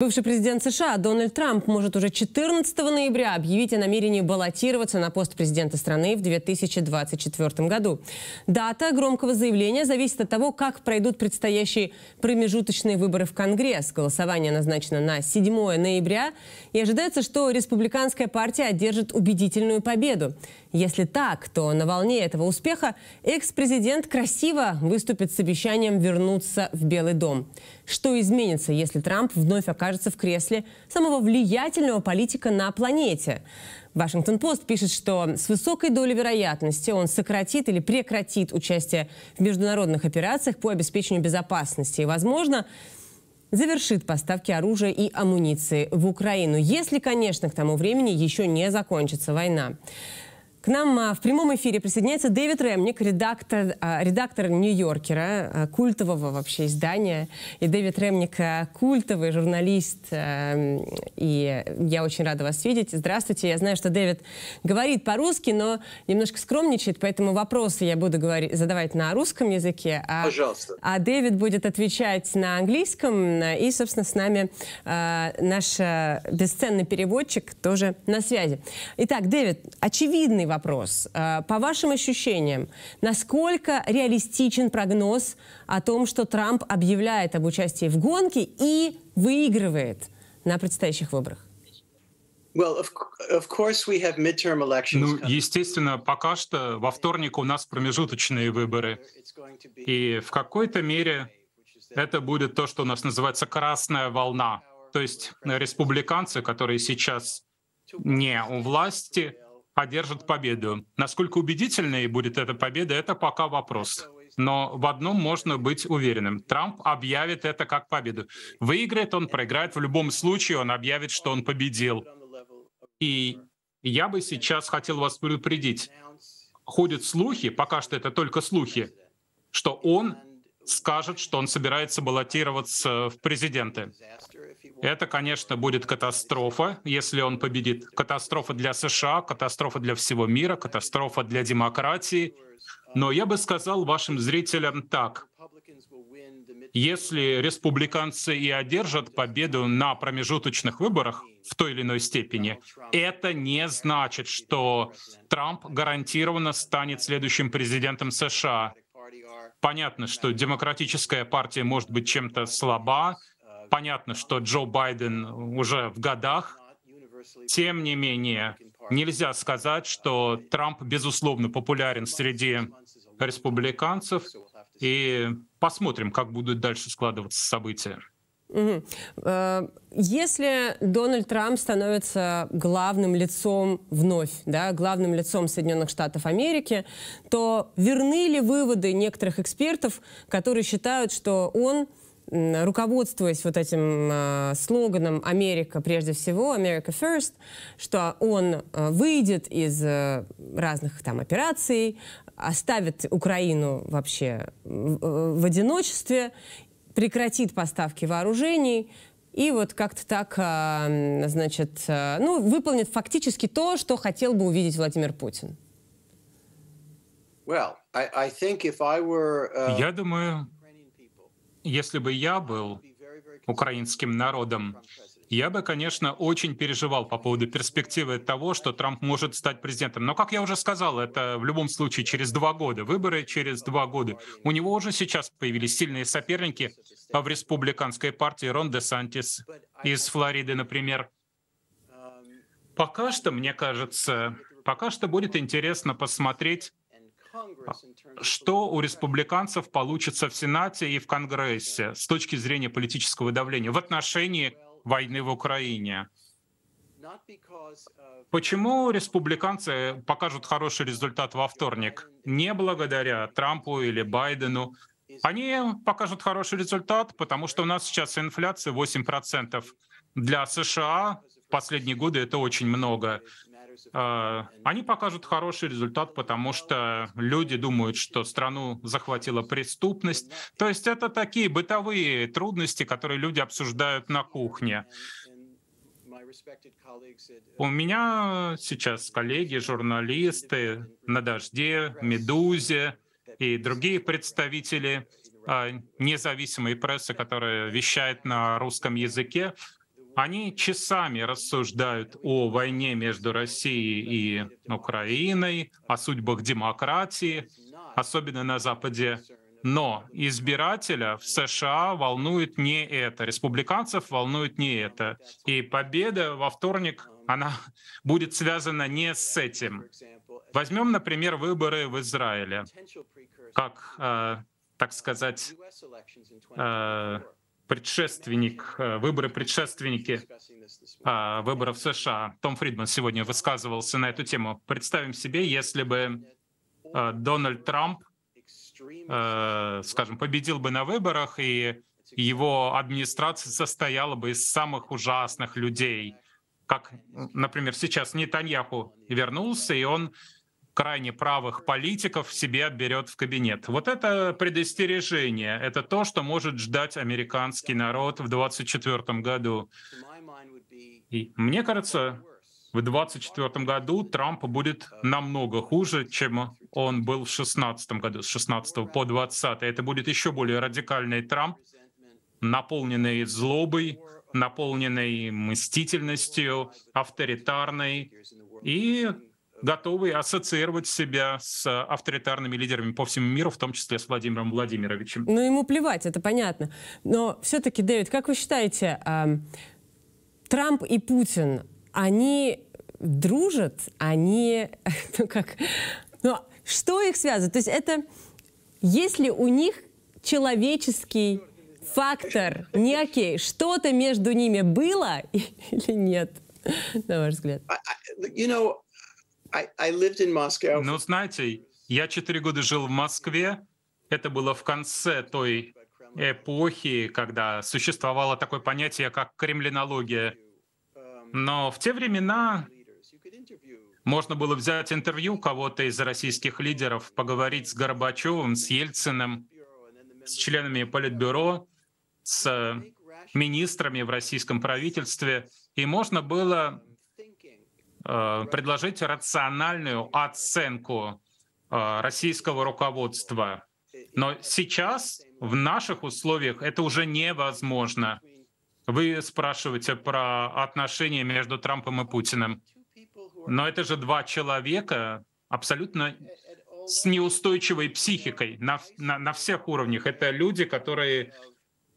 Бывший президент США Дональд Трамп может уже 14 ноября объявить о намерении баллотироваться на пост президента страны в 2024 году. Дата громкого заявления зависит от того, как пройдут предстоящие промежуточные выборы в Конгресс. Голосование назначено на 7 ноября, и ожидается, что республиканская партия одержит убедительную победу. Если так, то на волне этого успеха экс-президент красиво выступит с обещанием вернуться в Белый дом. Что изменится, если Трамп вновь окажется в кресле самого влиятельного политика на планете? Вашингтон-Пост пишет, что с высокой долей вероятности он сократит или прекратит участие в международных операциях по обеспечению безопасности. И, возможно, завершит поставки оружия и амуниции в Украину, если, конечно, к тому времени еще не закончится война. К нам а, в прямом эфире присоединяется Дэвид Ремник, редактор, а, редактор Нью-Йоркера, а, культового вообще издания. И Дэвид Ремник культовый журналист. И я очень рада вас видеть. Здравствуйте. Я знаю, что Дэвид говорит по-русски, но немножко скромничает, поэтому вопросы я буду говорить, задавать на русском языке. А, Пожалуйста. А Дэвид будет отвечать на английском. И, собственно, с нами наш бесценный переводчик тоже на связи. Итак, Дэвид, очевидный вопрос вопрос. А, по вашим ощущениям, насколько реалистичен прогноз о том, что Трамп объявляет об участии в гонке и выигрывает на предстоящих выборах? Ну, естественно, пока что во вторник у нас промежуточные выборы. И в какой-то мере это будет то, что у нас называется «красная волна». То есть республиканцы, которые сейчас не у власти, одержат победу. Насколько убедительной будет эта победа, это пока вопрос. Но в одном можно быть уверенным. Трамп объявит это как победу. Выиграет он, проиграет. В любом случае он объявит, что он победил. И я бы сейчас хотел вас предупредить. Ходят слухи, пока что это только слухи, что он скажет, что он собирается баллотироваться в президенты. Это, конечно, будет катастрофа, если он победит. Катастрофа для США, катастрофа для всего мира, катастрофа для демократии. Но я бы сказал вашим зрителям так. Если республиканцы и одержат победу на промежуточных выборах в той или иной степени, это не значит, что Трамп гарантированно станет следующим президентом США. Понятно, что демократическая партия может быть чем-то слаба, понятно, что Джо Байден уже в годах. Тем не менее, нельзя сказать, что Трамп, безусловно, популярен среди республиканцев. И посмотрим, как будут дальше складываться события. Угу. Если Дональд Трамп становится главным лицом вновь, да, главным лицом Соединенных Штатов Америки, то верны ли выводы некоторых экспертов, которые считают, что он руководствуясь вот этим э, слоганом «Америка прежде всего», «America first», что он э, выйдет из э, разных там операций, оставит Украину вообще э, в, э, в одиночестве, прекратит поставки вооружений, и вот как-то так, э, значит, э, ну, выполнит фактически то, что хотел бы увидеть Владимир Путин. Э, Я думаю, если бы я был украинским народом, я бы, конечно, очень переживал по поводу перспективы того, что Трамп может стать президентом. Но, как я уже сказал, это в любом случае через два года, выборы через два года. У него уже сейчас появились сильные соперники в республиканской партии Рон де Сантис из Флориды, например. Пока что, мне кажется, пока что будет интересно посмотреть, а что у республиканцев получится в Сенате и в Конгрессе с точки зрения политического давления в отношении войны в Украине. Почему республиканцы покажут хороший результат во вторник? Не благодаря Трампу или Байдену. Они покажут хороший результат, потому что у нас сейчас инфляция 8%. Для США в последние годы это очень много. Э, они покажут хороший результат, потому что люди думают, что страну захватила преступность. То есть это такие бытовые трудности, которые люди обсуждают на кухне. У меня сейчас коллеги, журналисты на «Дожде», «Медузе» и другие представители э, независимой прессы, которая вещает на русском языке, они часами рассуждают о войне между Россией и Украиной, о судьбах демократии, особенно на Западе. Но избирателя в США волнует не это, республиканцев волнует не это. И победа во вторник, она будет связана не с этим. Возьмем, например, выборы в Израиле, как, э, так сказать, э, предшественник, э, выборы предшественники а, выборов США. Том Фридман сегодня высказывался на эту тему. Представим себе, если бы э, Дональд Трамп, э, скажем, победил бы на выборах, и его администрация состояла бы из самых ужасных людей, как, например, сейчас Нетаньяху вернулся, и он крайне правых политиков себе берет в кабинет. Вот это предостережение, это то, что может ждать американский народ в 2024 году. И мне кажется, в 2024 году Трамп будет намного хуже, чем он был в 2016 году, с 16 по 20. Это будет еще более радикальный Трамп, наполненный злобой, наполненный мстительностью, авторитарной И готовы ассоциировать себя с авторитарными лидерами по всему миру, в том числе с Владимиром Владимировичем. Ну, ему плевать, это понятно. Но все-таки, Дэвид, как вы считаете, Трамп и Путин, они дружат, они, ну как, ну, что их связывает? То есть это, если у них человеческий фактор некий, что-то между ними было или нет, на ваш взгляд? You know, ну, знаете, я четыре года жил в Москве. Это было в конце той эпохи, когда существовало такое понятие, как кремлинология. Но в те времена можно было взять интервью кого-то из российских лидеров, поговорить с Горбачевым, с Ельциным, с членами Политбюро, с министрами в российском правительстве, и можно было Э, предложить рациональную оценку э, российского руководства. Но сейчас, в наших условиях, это уже невозможно. Вы спрашиваете про отношения между Трампом и Путиным. Но это же два человека абсолютно с неустойчивой психикой на, на, на всех уровнях. Это люди, которые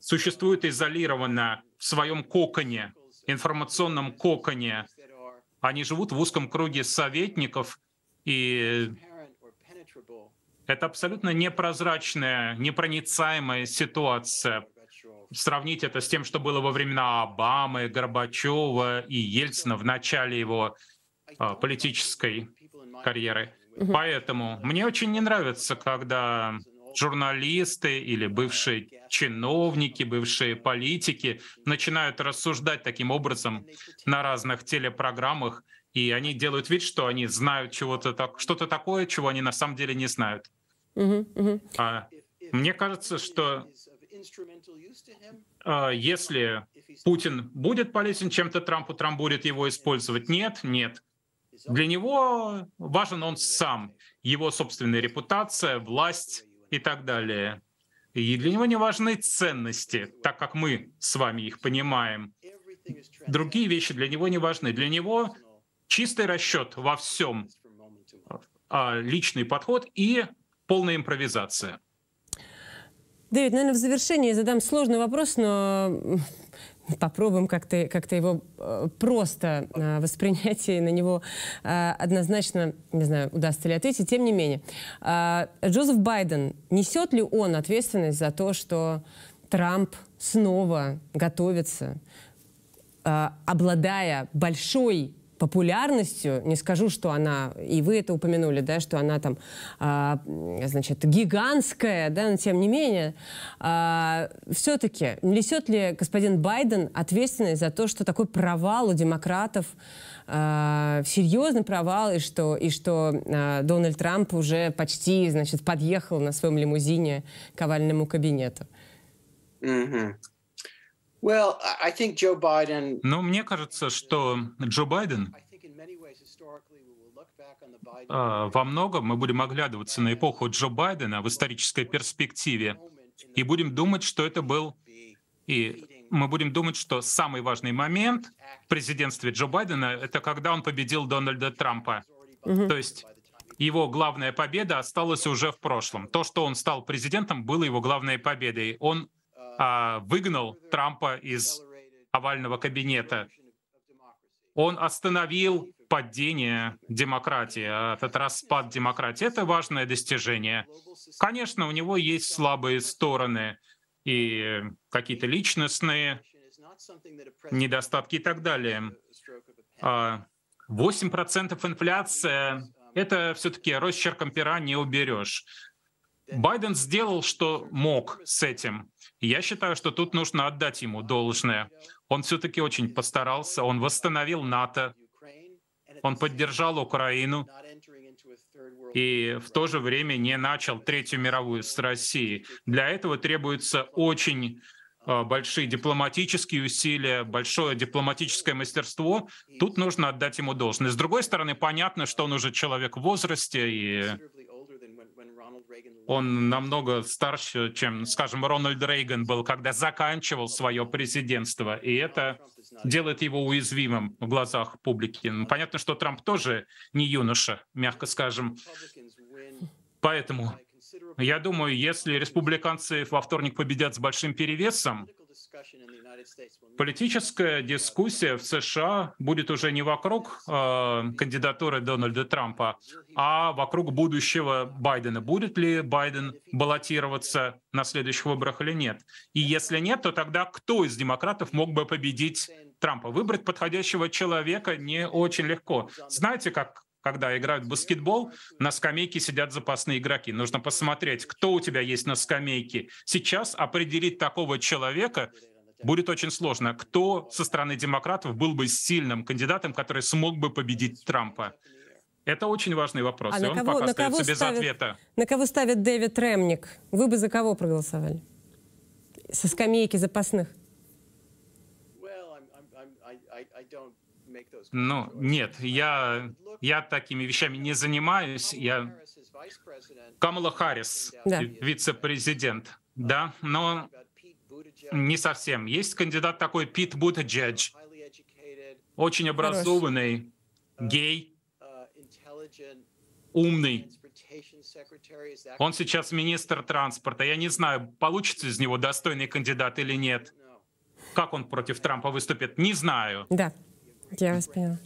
существуют изолированно в своем коконе, информационном коконе, они живут в узком круге советников, и это абсолютно непрозрачная, непроницаемая ситуация. Сравнить это с тем, что было во времена Обамы, Горбачева и Ельцина в начале его а, политической карьеры. Поэтому мне очень не нравится, когда журналисты или бывшие чиновники, бывшие политики начинают рассуждать таким образом на разных телепрограммах, и они делают вид, что они знают чего-то так, что-то такое, чего они на самом деле не знают. А, мне кажется, что а, если Путин будет полезен чем-то Трампу, Трамп будет его использовать. Нет, нет. Для него важен он сам, его собственная репутация, власть, и так далее. И для него не важны ценности, так как мы с вами их понимаем. Другие вещи для него не важны. Для него чистый расчет во всем, а, личный подход и полная импровизация. Дэвид, наверное, в завершении задам сложный вопрос, но попробуем как-то как, -то, его э, просто э, воспринять и на него э, однозначно, не знаю, удастся ли ответить, тем не менее. Джозеф Байден, несет ли он ответственность за то, что Трамп снова готовится, обладая большой популярностью, не скажу, что она, и вы это упомянули, да, что она там, а, значит, гигантская, да, но тем не менее, а, все-таки несет ли господин Байден ответственность за то, что такой провал у демократов, а, серьезный провал, и что, и что а, Дональд Трамп уже почти, значит, подъехал на своем лимузине к овальному кабинету? Mm-hmm. Ну, мне кажется, что Джо Байден во многом мы будем оглядываться на эпоху Джо Байдена в исторической перспективе и будем думать, что это был и мы будем думать, что самый важный момент в президентстве Джо Байдена — это когда он победил Дональда Трампа. Угу. То есть его главная победа осталась уже в прошлом. То, что он стал президентом, было его главной победой. Он а, выгнал Трампа из овального кабинета. Он остановил падение демократии, а этот распад демократии. Это важное достижение. Конечно, у него есть слабые стороны и какие-то личностные недостатки и так далее. 8% а, инфляция — это все-таки росчерком пера не уберешь. Байден сделал, что мог с этим. Я считаю, что тут нужно отдать ему должное. Он все-таки очень постарался, он восстановил НАТО, он поддержал Украину и в то же время не начал Третью мировую с Россией. Для этого требуется очень э, большие дипломатические усилия, большое дипломатическое мастерство, тут нужно отдать ему должное. С другой стороны, понятно, что он уже человек в возрасте, и он намного старше, чем, скажем, Рональд Рейган был, когда заканчивал свое президентство. И это делает его уязвимым в глазах публики. Ну, понятно, что Трамп тоже не юноша, мягко скажем. Поэтому я думаю, если республиканцы во вторник победят с большим перевесом, Политическая дискуссия в США будет уже не вокруг э, кандидатуры Дональда Трампа, а вокруг будущего Байдена. Будет ли Байден баллотироваться на следующих выборах или нет? И если нет, то тогда кто из демократов мог бы победить Трампа? Выбрать подходящего человека не очень легко. Знаете, как когда играют в баскетбол, на скамейке сидят запасные игроки. Нужно посмотреть, кто у тебя есть на скамейке. Сейчас определить такого человека будет очень сложно. Кто со стороны демократов был бы сильным кандидатом, который смог бы победить Трампа? Это очень важный вопрос, а и он кого, пока остается без ставит, ответа. На кого ставит Дэвид Ремник? Вы бы за кого проголосовали? Со скамейки запасных? Ну, нет, я, я такими вещами не занимаюсь. Я... Камала Харрис, да. вице-президент, да, но не совсем. Есть кандидат такой Пит Бутаджедж, очень образованный, гей, умный. Он сейчас министр транспорта. Я не знаю, получится из него достойный кандидат или нет. Как он против Трампа выступит, не знаю. Да. Я вас поняла.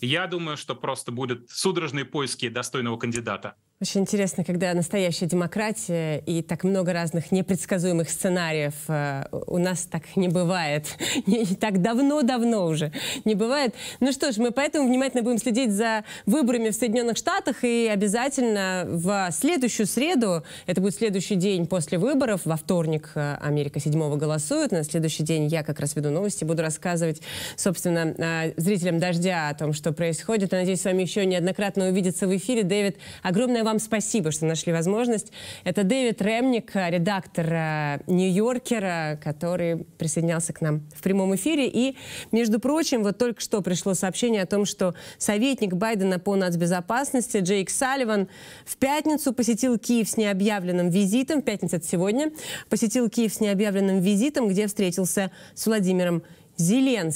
Я думаю, что просто будут судорожные поиски достойного кандидата. Очень интересно, когда настоящая демократия и так много разных непредсказуемых сценариев э, у нас так не бывает. не, так давно-давно уже не бывает. Ну что ж, мы поэтому внимательно будем следить за выборами в Соединенных Штатах и обязательно в следующую среду, это будет следующий день после выборов, во вторник э, Америка 7 голосует, на следующий день я как раз веду новости, буду рассказывать, собственно, э, зрителям «Дождя» о том, что происходит. Я надеюсь, с вами еще неоднократно увидеться в эфире. Дэвид, огромное вам вам спасибо, что нашли возможность. Это Дэвид Ремник, редактор э, «Нью-Йоркера», который присоединялся к нам в прямом эфире. И, между прочим, вот только что пришло сообщение о том, что советник Байдена по нацбезопасности Джейк Салливан в пятницу посетил Киев с необъявленным визитом, в пятницу это сегодня, посетил Киев с необъявленным визитом, где встретился с Владимиром Зеленским.